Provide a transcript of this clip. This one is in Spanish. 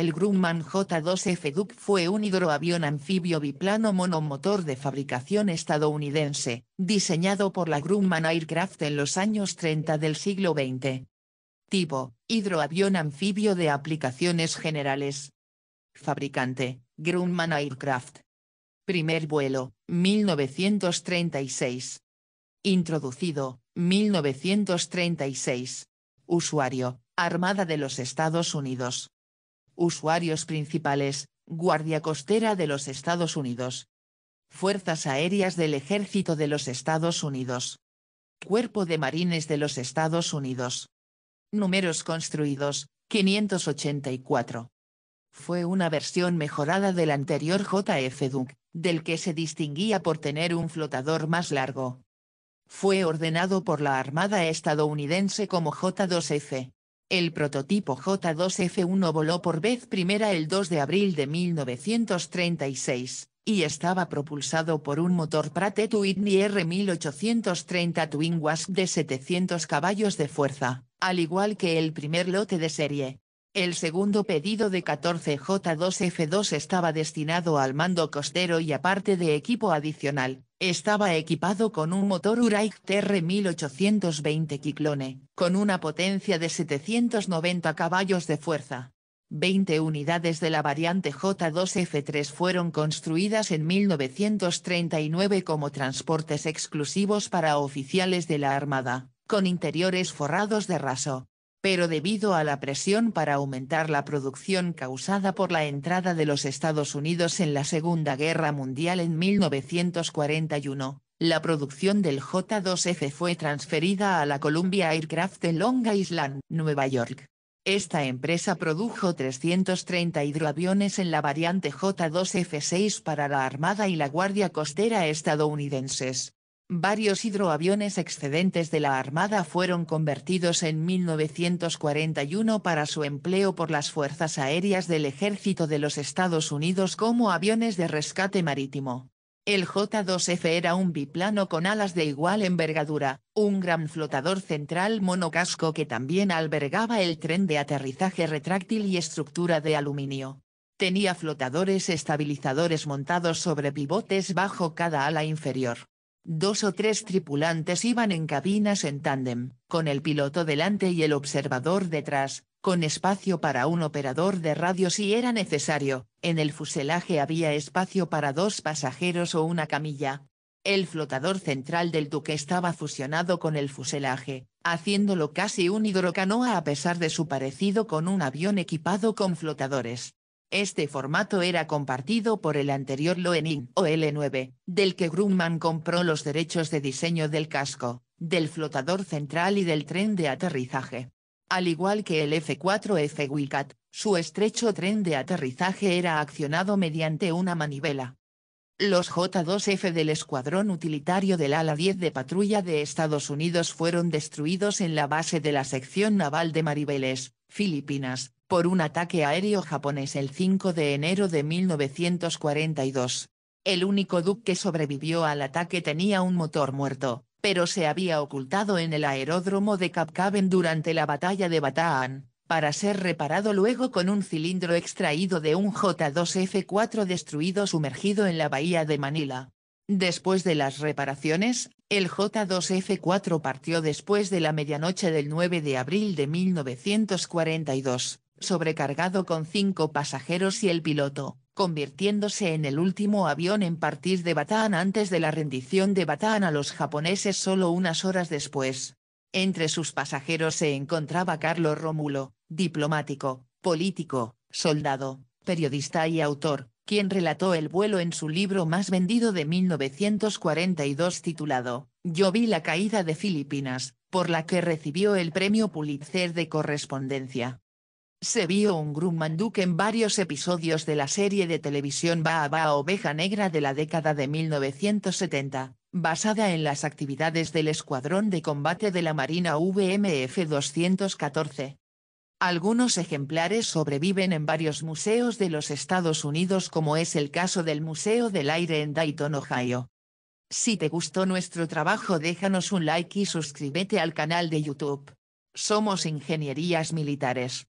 El Grumman J-2F Duke fue un hidroavión anfibio biplano monomotor de fabricación estadounidense, diseñado por la Grumman Aircraft en los años 30 del siglo XX. Tipo, hidroavión anfibio de aplicaciones generales. Fabricante, Grumman Aircraft. Primer vuelo, 1936. Introducido, 1936. Usuario, Armada de los Estados Unidos. Usuarios principales, Guardia Costera de los Estados Unidos. Fuerzas Aéreas del Ejército de los Estados Unidos. Cuerpo de Marines de los Estados Unidos. Números construidos, 584. Fue una versión mejorada del anterior JF Duke, del que se distinguía por tener un flotador más largo. Fue ordenado por la Armada estadounidense como J2F. El prototipo J2F1 voló por vez primera el 2 de abril de 1936, y estaba propulsado por un motor Pratt Whitney R1830 Twin Wasp de 700 caballos de fuerza, al igual que el primer lote de serie. El segundo pedido de 14J2F2 estaba destinado al mando costero y aparte de equipo adicional, estaba equipado con un motor Uraik TR-1820 Kiklone, con una potencia de 790 caballos de fuerza. Veinte unidades de la variante J2F3 fueron construidas en 1939 como transportes exclusivos para oficiales de la Armada, con interiores forrados de raso pero debido a la presión para aumentar la producción causada por la entrada de los Estados Unidos en la Segunda Guerra Mundial en 1941, la producción del J-2F fue transferida a la Columbia Aircraft de Long Island, Nueva York. Esta empresa produjo 330 hidroaviones en la variante J-2F6 para la Armada y la Guardia Costera estadounidenses. Varios hidroaviones excedentes de la Armada fueron convertidos en 1941 para su empleo por las Fuerzas Aéreas del Ejército de los Estados Unidos como aviones de rescate marítimo. El J-2F era un biplano con alas de igual envergadura, un gran flotador central monocasco que también albergaba el tren de aterrizaje retráctil y estructura de aluminio. Tenía flotadores estabilizadores montados sobre pivotes bajo cada ala inferior. Dos o tres tripulantes iban en cabinas en tándem, con el piloto delante y el observador detrás, con espacio para un operador de radio si era necesario, en el fuselaje había espacio para dos pasajeros o una camilla. El flotador central del Duque estaba fusionado con el fuselaje, haciéndolo casi un hidrocanoa a pesar de su parecido con un avión equipado con flotadores. Este formato era compartido por el anterior Loening OL9, del que Grumman compró los derechos de diseño del casco, del flotador central y del tren de aterrizaje. Al igual que el F4F Wildcat, su estrecho tren de aterrizaje era accionado mediante una manivela. Los J-2F del escuadrón utilitario del ala 10 de patrulla de Estados Unidos fueron destruidos en la base de la sección naval de Maribeles, Filipinas, por un ataque aéreo japonés el 5 de enero de 1942. El único Duke que sobrevivió al ataque tenía un motor muerto, pero se había ocultado en el aeródromo de capcaben durante la batalla de Bataan, para ser reparado luego con un cilindro extraído de un J-2F-4 destruido sumergido en la bahía de Manila. Después de las reparaciones, el J2F4 partió después de la medianoche del 9 de abril de 1942, sobrecargado con cinco pasajeros y el piloto, convirtiéndose en el último avión en partir de Bataan antes de la rendición de Bataan a los japoneses solo unas horas después. Entre sus pasajeros se encontraba Carlos Rómulo, diplomático, político, soldado, periodista y autor, quien relató el vuelo en su libro más vendido de 1942 titulado, Yo vi la caída de Filipinas, por la que recibió el premio Pulitzer de correspondencia. Se vio un Grumman en varios episodios de la serie de televisión Ba Oveja Negra de la década de 1970, basada en las actividades del Escuadrón de Combate de la Marina VMF-214. Algunos ejemplares sobreviven en varios museos de los Estados Unidos como es el caso del Museo del Aire en Dayton, Ohio. Si te gustó nuestro trabajo déjanos un like y suscríbete al canal de YouTube. Somos Ingenierías Militares.